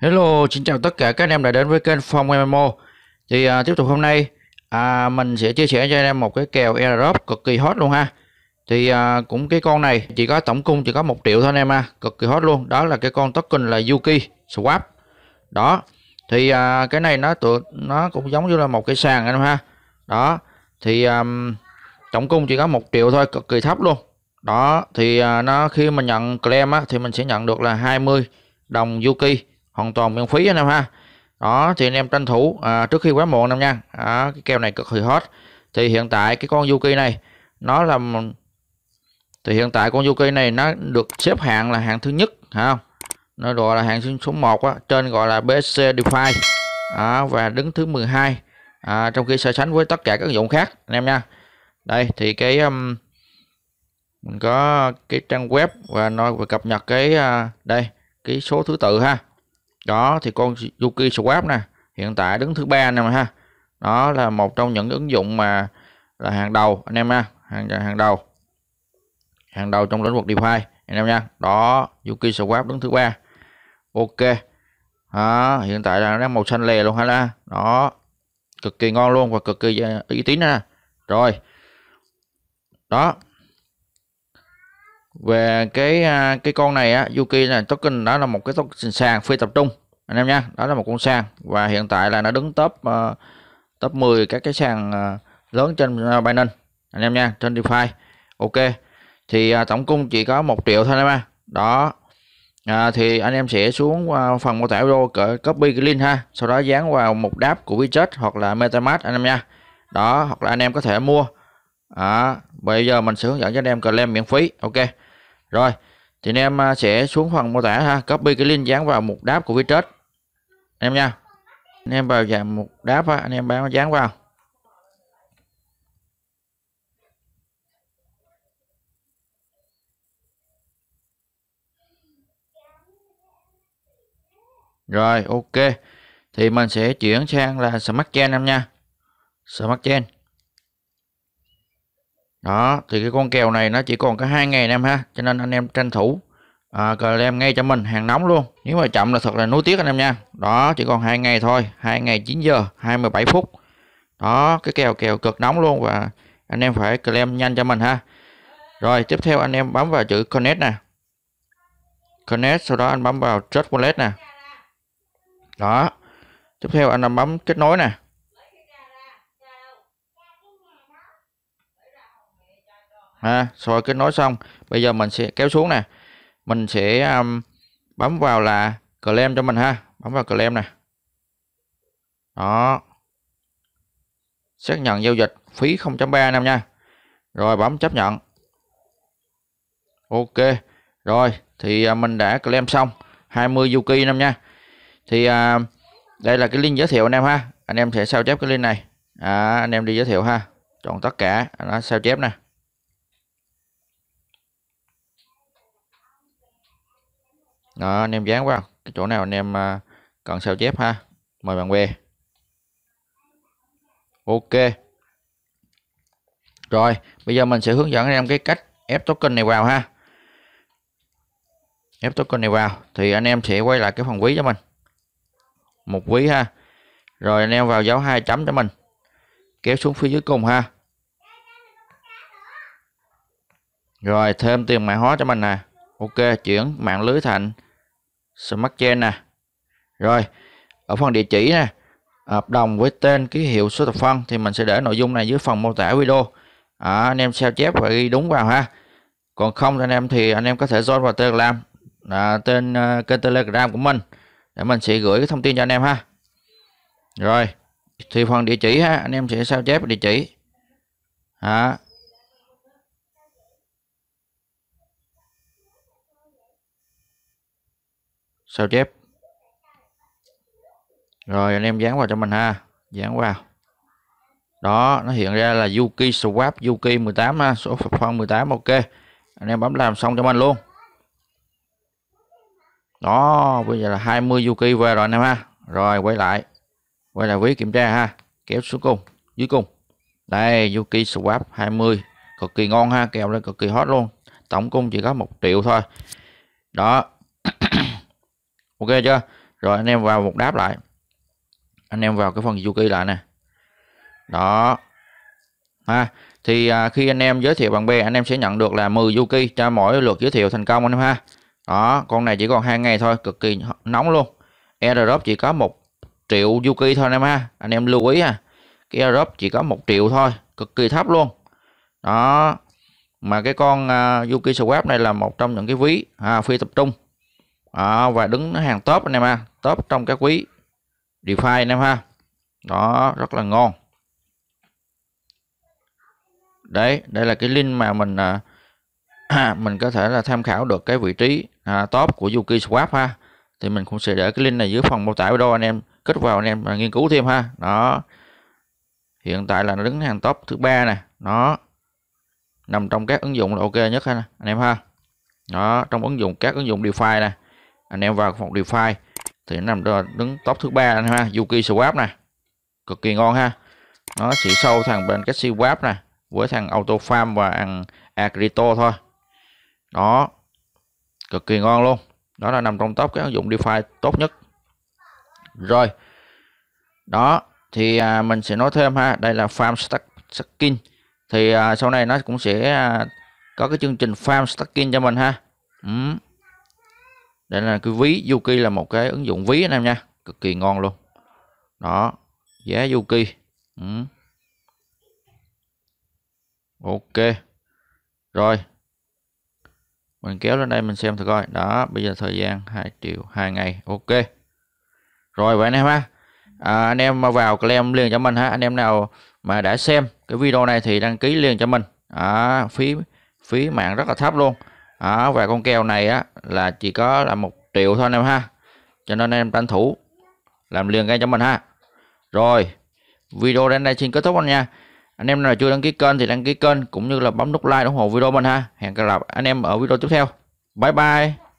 Hello, xin chào tất cả các anh em đã đến với kênh Phong MMO Thì à, tiếp tục hôm nay à, mình sẽ chia sẻ cho anh em một cái kèo airdrop cực kỳ hot luôn ha Thì à, cũng cái con này chỉ có tổng cung chỉ có một triệu thôi anh em ha Cực kỳ hot luôn, đó là cái con token là Yuki Swap Đó, thì à, cái này nó tựa, nó cũng giống như là một cái sàn anh em ha Đó, thì à, tổng cung chỉ có một triệu thôi cực kỳ thấp luôn đó thì à, nó khi mà nhận claim á, thì mình sẽ nhận được là 20 đồng Yuki hoàn toàn miễn phí anh em ha đó thì anh em tranh thủ à, trước khi quá muộn anh em nha à, cái kèo này cực kỳ hot thì hiện tại cái con Yuki này nó là thì hiện tại con Yuki này nó được xếp hạng là hạng thứ nhất hả không nó gọi là hạng số 1 á trên gọi là BSC DeFi à, và đứng thứ 12 à, trong khi so sánh với tất cả các ứng dụng khác anh em nha đây thì cái um, mình có cái trang web và nó và cập nhật cái uh, đây cái số thứ tự ha đó thì con Yuki Swap nè hiện tại đứng thứ ba nè mà ha đó là một trong những ứng dụng mà là hàng đầu anh em ha hàng hàng đầu hàng đầu trong lĩnh vực DeFi anh em nha đó Yuki Swap đứng thứ ba ok đó, hiện tại là nó màu xanh lè luôn ha là đó cực kỳ ngon luôn và cực kỳ à, uy tín ha rồi đó về cái à, cái con này á Yuki là token đó là một cái token sàn phi tập trung anh em nha đó là một con sàn và hiện tại là nó đứng top à, top 10 các cái sàn à, lớn trên Binance anh em nha trên DeFi ok thì tổng cung chỉ có một triệu thôi anh em ha đó à, thì anh em sẽ xuống phần mô tả video copy cái link ha sau đó dán vào một đáp của widget hoặc là metamask anh em nha đó hoặc là anh em có thể mua à, bây giờ mình sẽ hướng dẫn cho anh em claim miễn phí ok rồi thì anh em à, sẽ xuống phần mô tả ha copy cái link dán vào mục đáp của viết anh em nha anh em vào dạng mục đáp ha. anh em bán dán vào Rồi ok Thì mình sẽ chuyển sang là Smart Chain em nha Smart Chain đó thì cái con kèo này nó chỉ còn có hai ngày anh em ha cho nên anh em tranh thủ à, em ngay cho mình hàng nóng luôn nếu mà chậm là thật là nuối tiếc anh em nha đó chỉ còn hai ngày thôi hai ngày 9 giờ 27 phút đó cái kèo kèo cực nóng luôn và anh em phải claim nhanh cho mình ha rồi tiếp theo anh em bấm vào chữ connect nè connect sau đó anh bấm vào trust wallet nè đó tiếp theo anh em bấm kết nối nè ha soi kết nối xong bây giờ mình sẽ kéo xuống nè mình sẽ um, bấm vào là claim cho mình ha bấm vào claim nè đó xác nhận giao dịch phí 0.3 năm nha rồi bấm chấp nhận ok rồi thì à, mình đã claim xong 20 Yuki năm nha thì à, đây là cái link giới thiệu anh em ha anh em sẽ sao chép cái link này à, anh em đi giới thiệu ha chọn tất cả nó sao chép nè đó anh em dán vào cái chỗ nào anh em à, cần sao chép ha mời bạn que ok rồi bây giờ mình sẽ hướng dẫn anh em cái cách ép token này vào ha ép token này vào thì anh em sẽ quay lại cái phần ví cho mình một ví ha rồi anh em vào dấu hai chấm cho mình kéo xuống phía dưới cùng ha rồi thêm tiền mã hóa cho mình nè ok chuyển mạng lưới thành Smart Chain nè rồi ở phần địa chỉ nè hợp đồng với tên ký hiệu số tập phân thì mình sẽ để nội dung này dưới phần mô tả video à, anh em sao chép và ghi đúng vào ha còn không thì anh em thì anh em có thể join vào telegram là tên uh, kênh telegram của mình để mình sẽ gửi cái thông tin cho anh em ha rồi thì phần địa chỉ ha anh em sẽ sao chép địa chỉ à, sao chép rồi anh em dán vào cho mình ha dán vào đó nó hiện ra là Yuki Swap Yuki 18 ha số phong 18 ok anh em bấm làm xong cho mình luôn đó bây giờ là 20 Yuki về rồi anh em ha rồi quay lại quay lại ví kiểm tra ha kéo xuống cùng dưới cùng đây Yuki Swap 20 cực kỳ ngon ha kèo lên cực kỳ hot luôn tổng cung chỉ có một triệu thôi đó ok chưa rồi anh em vào một đáp lại anh em vào cái phần Yuki lại nè đó ha thì à, khi anh em giới thiệu bạn bè anh em sẽ nhận được là 10 Yuki cho mỗi lượt giới thiệu thành công anh em ha đó con này chỉ còn hai ngày thôi cực kỳ nóng luôn airdrop chỉ có một triệu Yuki thôi anh em ha anh em lưu ý ha cái airdrop chỉ có một triệu thôi cực kỳ thấp luôn đó mà cái con uh, Yuki Swap này là một trong những cái ví à, phi tập trung à, và đứng hàng top anh em ha top trong các quý DeFi anh em ha đó rất là ngon đấy đây là cái link mà mình à, mình có thể là tham khảo được cái vị trí à, top của Yuki Swap ha thì mình cũng sẽ để cái link này dưới phần mô tả video anh em kích vào anh em nghiên cứu thêm ha đó hiện tại là nó đứng hàng top thứ ba nè nó nằm trong các ứng dụng là ok nhất ha anh em ha đó trong ứng dụng các ứng dụng DeFi này anh em vào phòng DeFi thì nó nằm đó, đứng top thứ ba anh ha Yuki Swap này cực kỳ ngon ha nó chỉ sâu thằng bên Cassi Swap nè với thằng Auto Farm và thằng Agrito thôi đó cực kỳ ngon luôn đó là nằm trong top các ứng dụng DeFi tốt nhất rồi đó thì à, mình sẽ nói thêm ha đây là farm stack stacking thì à, sau này nó cũng sẽ à, có cái chương trình farm stacking cho mình ha ừ đây là cái ví Yuki là một cái ứng dụng ví anh em nha cực kỳ ngon luôn đó giá Yuki ừ. ok rồi mình kéo lên đây mình xem thử coi đó bây giờ thời gian 2 triệu 2 ngày ok rồi vậy anh em ha à, anh em mà vào claim liền cho mình ha anh em nào mà đã xem cái video này thì đăng ký liền cho mình à, phí phí mạng rất là thấp luôn đó, và con keo này á là chỉ có là một triệu thôi anh em ha cho nên em tranh thủ làm liền ngay cho mình ha rồi video đến đây xin kết thúc anh nha anh em nào chưa đăng ký kênh thì đăng ký kênh cũng như là bấm nút like ủng hộ video mình ha hẹn gặp lại anh em ở video tiếp theo bye bye